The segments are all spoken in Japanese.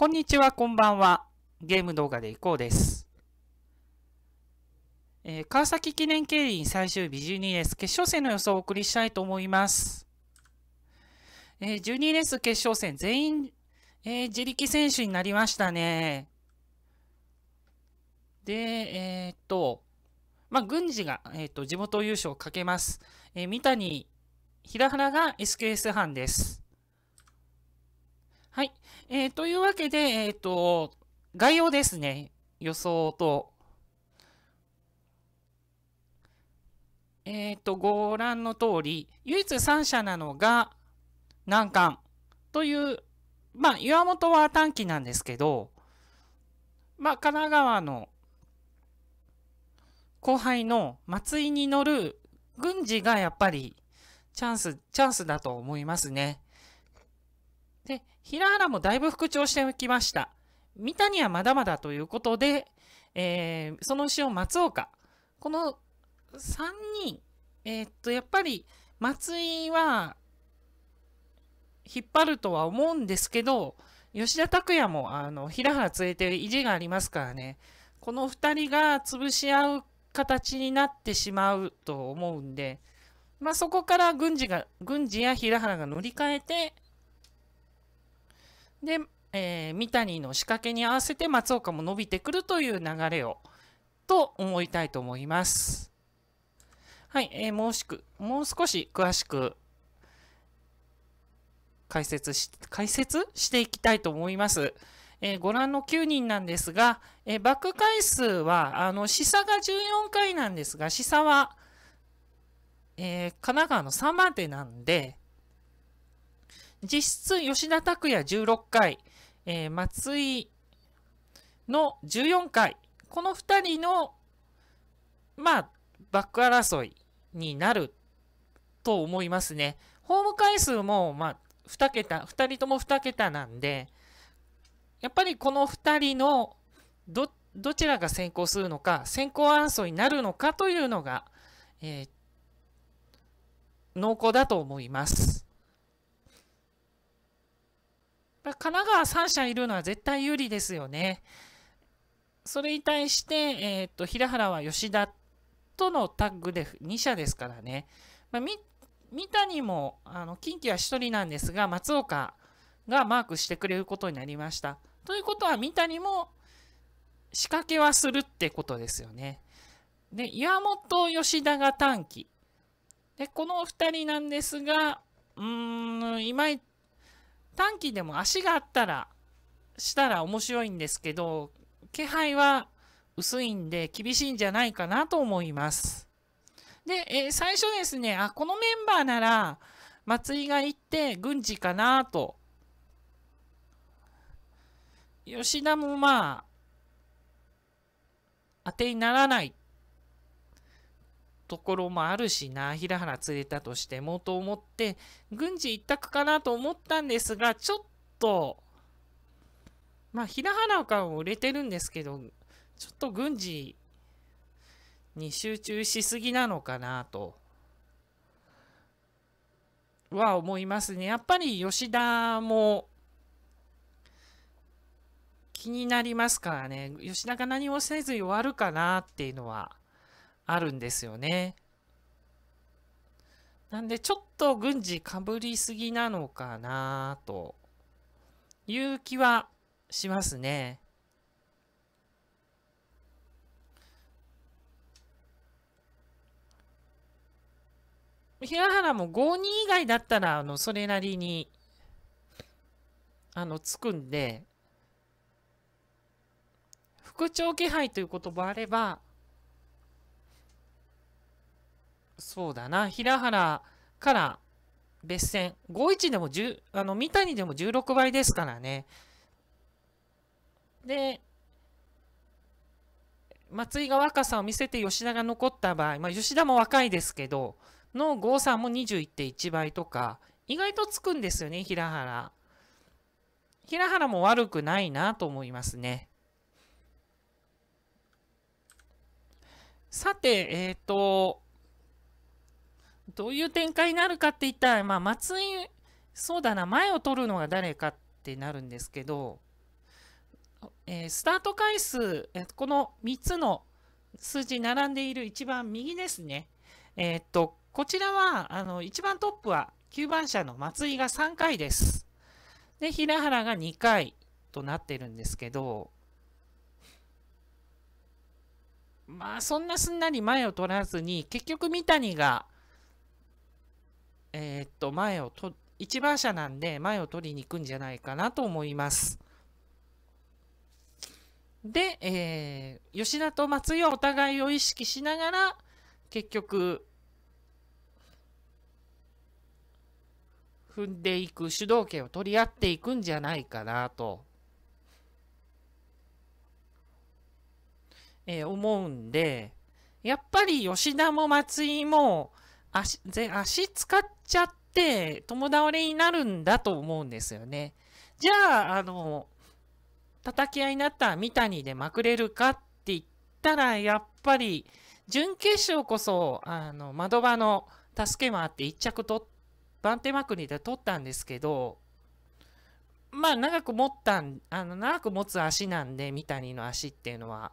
こんにちは、こんばんは。ゲーム動画でいこうです。えー、川崎記念競輪最終日12レース決勝戦の予想をお送りしたいと思います。えー、12レース決勝戦全員、えー、自力選手になりましたね。で、えー、っと、まあ、軍事が、えー、っと地元優勝をかけます。え三谷、平原が SKS 班です。はい。えー、というわけで、えっ、ー、と、概要ですね。予想と。えっ、ー、と、ご覧の通り、唯一3社なのが、難関という、まあ、岩本は短期なんですけど、まあ、神奈川の後輩の松井に乗る軍事がやっぱりチャンス、チャンスだと思いますね。で、平原もだいぶ復調してきました。三谷はまだまだということで、えー、その後ろ松岡。この3人、えー、っと、やっぱり松井は引っ張るとは思うんですけど、吉田拓也もあの平原連れて意地がありますからね、この2人が潰し合う形になってしまうと思うんで、まあ、そこから軍事が軍事や平原が乗り換えて、で、えー、三谷の仕掛けに合わせて松岡も伸びてくるという流れをと思いたいと思います。はい、えー、もうしくもう少し詳しく解説し解説していきたいと思います。えー、ご覧の9人なんですが、えー、バック回数は、あの、示唆が14回なんですが、示唆は、えー、神奈川の3番手なんで、実質吉田拓也16回、えー、松井の14回、この2人の、まあ、バック争いになると思いますね。ホーム回数も、まあ、2桁、2人とも2桁なんで、やっぱりこの2人のど、どちらが先行するのか、先行争いになるのかというのが、えー、濃厚だと思います。神奈川3社いるのは絶対有利ですよね。それに対して、えー、っと平原は吉田とのタッグで2社ですからね。まあ、三谷もあの近畿は1人なんですが松岡がマークしてくれることになりました。ということは三谷も仕掛けはするってことですよね。で岩本吉田が短期。でこの2人なんですがうーんいまい短期でも足があったら、したら面白いんですけど、気配は薄いんで厳しいんじゃないかなと思います。で、え最初ですね、あ、このメンバーなら、松井が行って軍事かなと。吉田もまあ、当てにならないところもあるしな、平原連れたとしてもと思って、軍事一択かなと思ったんですが、ちょっと、まあ、平原感も売れてるんですけど、ちょっと軍事に集中しすぎなのかなと、は思いますね。やっぱり吉田も、気になりますからね。吉田が何もせずに終わるかなっていうのはあるんですよね。なんでちょっと軍事かぶりすぎなのかなという気はしますね。平原も5人以外だったら、あの、それなりに、あの、つくんで、副長気配という言葉あれば、そうだな、平原から別線、51でも10、あの、三谷でも16倍ですからね。で、松井が若さを見せて吉田が残った場合、まあ、吉田も若いですけど、の郷さんも21.1倍とか、意外とつくんですよね、平原。平原も悪くないなと思いますね。さて、えっ、ー、と、どういう展開になるかって言ったら、まあ、松井、そうだな、前を取るのが誰かってなるんですけど、えー、スタート回数、えこの3つの数字並んでいる一番右ですね。えー、っと、こちらは、あの、一番トップは9番車の松井が3回です。で、平原が2回となってるんですけど、まあ、そんなすんなり前を取らずに、結局三谷がえー、っと、前をと、一番車なんで前を取りに行くんじゃないかなと思います。で、えー、吉田と松井はお互いを意識しながら、結局、踏んでいく主導権を取り合っていくんじゃないかなと、えー、思うんで、やっぱり吉田も松井も、足、足使っちゃって、友倒れになるんだと思うんですよね。じゃあ、あの、叩き合いになったら三谷でまくれるかって言ったら、やっぱり、準決勝こそ、あの、窓場の助けもあって1着と、番手まくりで取ったんですけど、まあ、長く持ったあの、長く持つ足なんで、三谷の足っていうのは、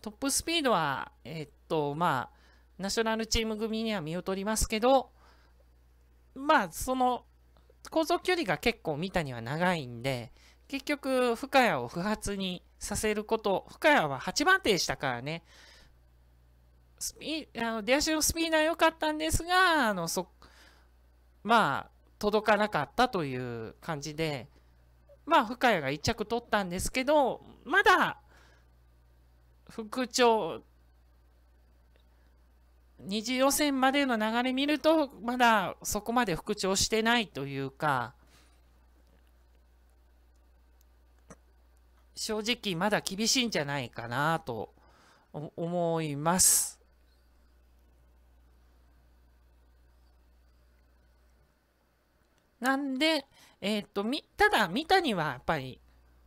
トップスピードは、えっと、まあ、ナショナルチーム組には見劣りますけど、まあ、その、構造距離が結構三には長いんで、結局、深谷を不発にさせること、深谷は8番手でしたからね、スピあの出足のスピーナー良かったんですが、あのそまあ、届かなかったという感じで、まあ、深谷が1着取ったんですけど、まだ、副長2次予選までの流れ見ると、まだそこまで復調してないというか、正直まだ厳しいんじゃないかなと思います。なんで、えっ、ー、と、み、ただ、三谷はやっぱり、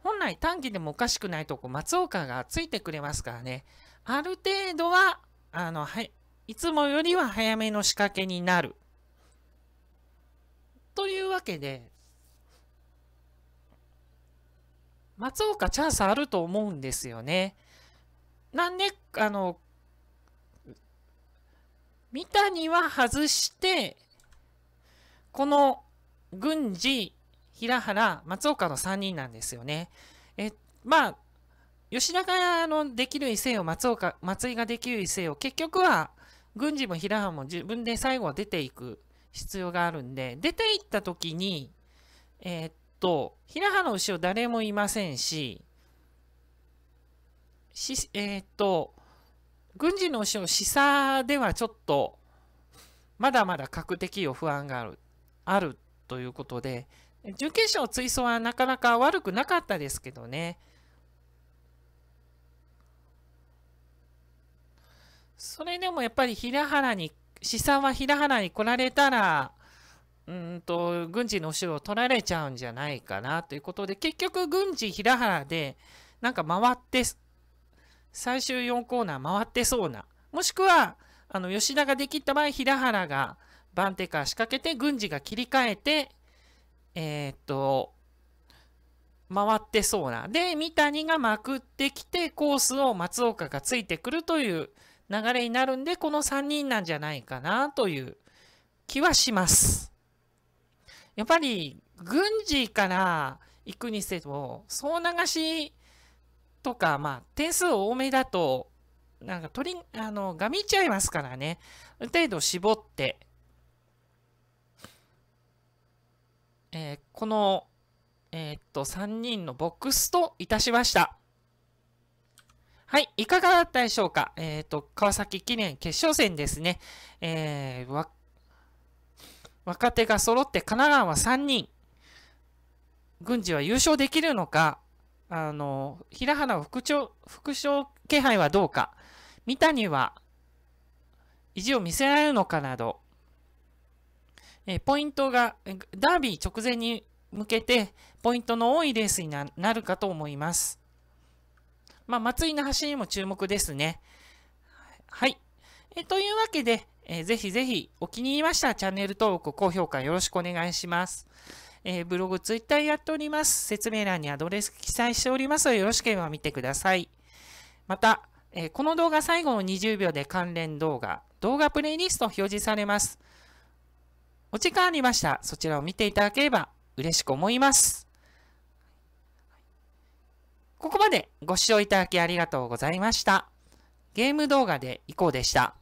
本来短期でもおかしくないとこ、松岡がついてくれますからね。ある程度は、あの、はい、いつもよりは早めの仕掛けになる。というわけで、松岡チャンスあると思うんですよね。なんで、あの、三谷は外して、この郡司、平原、松岡の3人なんですよね。え、まあ、吉田がのできる異性を松岡、松井ができる異性を結局は軍事も平藩も自分で最後は出ていく必要があるんで、出ていった時に、えー、っと、平藩の後ろ誰もいませんし、しえー、っと、軍事の後ろ、示唆ではちょっと、まだまだ確定用不安がある、あるということで、準決勝追走はなかなか悪くなかったですけどね、それでもやっぱり平原に、資産は平原に来られたら、うんと、軍事の後ろを取られちゃうんじゃないかなということで、結局軍事平原で、なんか回って、最終4コーナー回ってそうな、もしくは、あの、吉田ができた場合、平原が番手から仕掛けて、軍事が切り替えて、えー、っと、回ってそうな。で、三谷がまくってきて、コースを松岡がついてくるという、流れになるんで、この3人なんじゃないかなという気はします。やっぱり軍事から行くにせよ、総流しとか、まあ、点数多めだと、なんか取り、あの、がみちゃいますからね。ある程度絞って、えー、この、えー、っと、3人のボックスといたしました。はい、いかがだったでしょうか。えっ、ー、と、川崎記念決勝戦ですね。えー、若手が揃って神奈川は3人。郡司は優勝できるのか、あの、平原は副長、副将気配はどうか、三谷は意地を見せられるのかなど、えポイントが、ダービー直前に向けて、ポイントの多いレースになるかと思います。まあ、松井の走りも注目ですね。はい。えというわけで、えー、ぜひぜひお気に入りましたチャンネル登録、高評価よろしくお願いします。えー、ブログ、ツイッターやっております。説明欄にアドレス記載しておりますので、よろしければ見てください。また、えー、この動画最後の20秒で関連動画、動画プレイリスト表示されます。お時間ありましたら、そちらを見ていただければ嬉しく思います。ここまでご視聴いただきありがとうございました。ゲーム動画で以降でした。